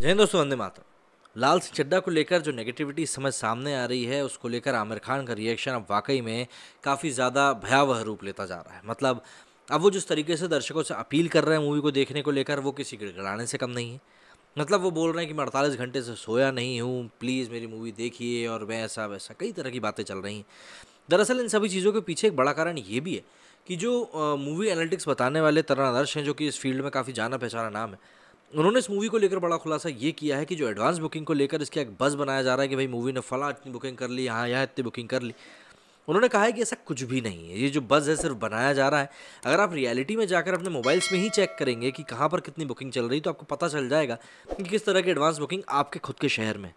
जय दोस्तों वंदे मातरम लाल सिंह चड्डा को लेकर जो नेगेटिविटी समय सामने आ रही है उसको लेकर आमिर खान का रिएक्शन अब वाकई में काफ़ी ज़्यादा भयावह रूप लेता जा रहा है मतलब अब वो जिस तरीके से दर्शकों से अपील कर रहे हैं मूवी को देखने को लेकर वो किसी गिड़गड़ाने से कम नहीं है मतलब वो बोल रहे हैं कि मैं अड़तालीस घंटे से सोया नहीं हूँ प्लीज़ मेरी मूवी देखिए और वैसा वैसा कई तरह की बातें चल रही हैं दरअसल इन सभी चीज़ों के पीछे एक बड़ा कारण ये भी है कि जो मूवी एनालिटिक्स बताने वाले तरण आदर्श हैं जो कि इस फील्ड में काफ़ी जाना पहचाना नाम है उन्होंने इस मूवी को लेकर बड़ा खुलासा ये किया है कि जो एडवांस बुकिंग को लेकर इसका एक बस बनाया जा रहा है कि भाई मूवी ने फला इतनी बुकिंग कर ली यहाँ यहाँ इतनी बुकिंग कर ली उन्होंने कहा है कि ऐसा कुछ भी नहीं है ये जो बस है सिर्फ बनाया जा रहा है अगर आप रियलिटी में जाकर अपने मोबाइल्स में ही चेक करेंगे कि कहाँ पर कितनी बुकिंग चल रही तो आपको पता चल जाएगा कि किस तरह की एडवांस बुकिंग आपके खुद के शहर में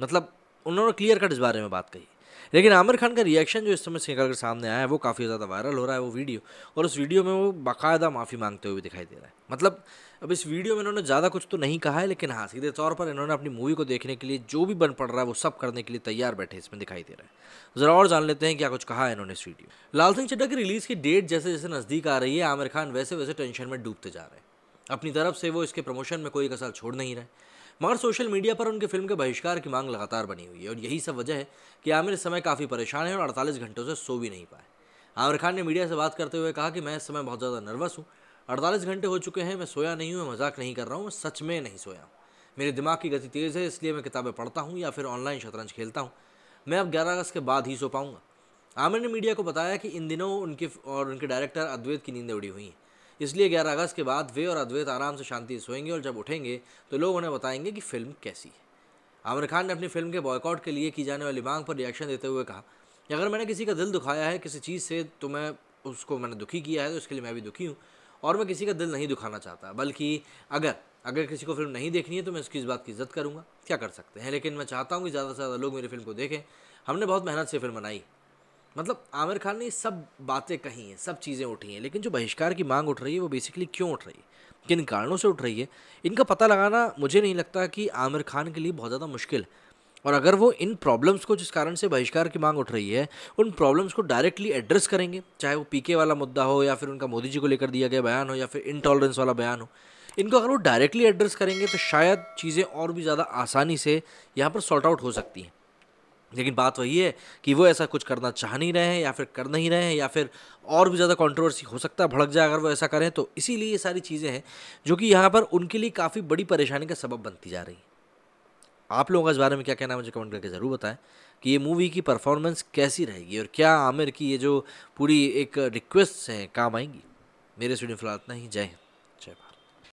मतलब उन्होंने क्लियर कट इस बारे में बात कही लेकिन आमिर खान का रिएक्शन जो इस समय से निकल कर सामने आया है वो काफ़ी ज़्यादा वायरल हो रहा है वो वीडियो और उस वीडियो में वो बाकायदा माफ़ी मांगते हुए दिखाई दे रहा है मतलब अब इस वीडियो में इन्होंने ज़्यादा कुछ तो नहीं कहा है लेकिन हाँ सीधे तौर पर इन्होंने अपनी मूवी को देखने के लिए जो भी बन पड़ रहा है वो सब करने के लिए तैयार बैठे इसमें दिखाई दे रहा है ज़रा और जान लेते हैं क्या कुछ कहा है इन्होंने इस वीडियो लाल सिंह चड्डा की रिलीज़ की डेट जैसे जैसे नज़दीक आ रही है आमिर खान वैसे वैसे टेंशन में डूबते जा रहे हैं अपनी तरफ से वो इसके प्रमोशन में कोई कसर छोड़ नहीं रहे मगर सोशल मीडिया पर उनकी फिल्म के बहिष्कार की मांग लगातार बनी हुई है और यही सब वजह है कि आमिर इस समय काफ़ी परेशान है और अड़तालीस घंटों से सो भी नहीं पाए आमिर खान ने मीडिया से बात करते हुए कहा कि मैं इस समय बहुत ज़्यादा नर्वस हूँ अड़तालीस घंटे हो चुके हैं मैं सोया नहीं हूँ मैं मजाक नहीं कर रहा हूँ मैं सच में नहीं सोया हूँ मेरे दिमाग की गति तेज़ है इसलिए मैं किताबें पढ़ता हूँ या फिर ऑनलाइन शतरंज खेलता हूँ मैं अब ग्यारह अगस्त के बाद ही सो पाऊँगा आमिर ने मीडिया को बताया कि इन दिनों उनके और उनके डायरेक्टर अद्वैत की नींदें उड़ी हुई हैं इसलिए ग्यारह अगस्त के बाद वे और अद्वैत आराम से शांति सोएंगे और जब उठेंगे तो लोग उन्हें बताएंगे कि फिल्म कैसी है आमिर खान ने अपनी फिल्म के बॉयकॉट के लिए की जाने वाली मांग पर रिएक्शन देते हुए कहा कि अगर मैंने किसी का दिल दुखाया है किसी चीज़ से तो मैं उसको मैंने दुखी किया है तो इसके लिए मैं भी दुखी हूँ और मैं किसी का दिल नहीं दुखाना चाहता बल्कि अगर अगर किसी को फिल्म नहीं देखनी है तो मैं उसकी इस बात की इज्जत करूँगा क्या कर सकते हैं लेकिन मैं चाहता हूँ कि ज़्यादा से ज़्यादा लोग मेरी फिल्म को देखें हमने बहुत मेहनत से फिल्म बनाई मतलब आमिर खान ने सब बातें कही हैं सब चीज़ें उठी हैं लेकिन जो बहिष्कार की मांग उठ रही है वो बेसिकली क्यों उठ रही है किन कारणों से उठ रही है इनका पता लगाना मुझे नहीं लगता कि आमिर खान के लिए बहुत ज़्यादा मुश्किल है और अगर वो इन प्रॉब्लम्स को जिस कारण से बहिष्कार की मांग उठ रही है उन प्रॉब्लम्स को डायरेक्टली एड्रेस करेंगे चाहे वो पीके वाला मुद्दा हो या फिर उनका मोदी जी को लेकर दिया गया बयान हो या फिर इनटॉलरेंस वाला बयान हो इनको अगर वो डायरेक्टली एड्रेस करेंगे तो शायद चीज़ें और भी ज़्यादा आसानी से यहाँ पर सॉर्ट आउट हो सकती हैं लेकिन बात वही है कि वो ऐसा कुछ करना चाह नहीं रहे हैं या फिर कर नहीं रहे हैं या फिर और भी ज़्यादा कंट्रोवर्सी हो सकता है भड़क जाए अगर वो ऐसा करें तो इसीलिए ये सारी चीज़ें हैं जो कि यहाँ पर उनके लिए काफ़ी बड़ी परेशानी का सबब बनती जा रही है आप लोगों का इस बारे में क्या कहना है मुझे कमेंट करके ज़रूर बताएं कि ये मूवी की परफॉर्मेंस कैसी रहेगी और क्या आमिर की ये जो पूरी एक रिक्वेस्ट हैं काम आएंगी मेरे स्टूडियो फिलहाल इतना ही जय हिंद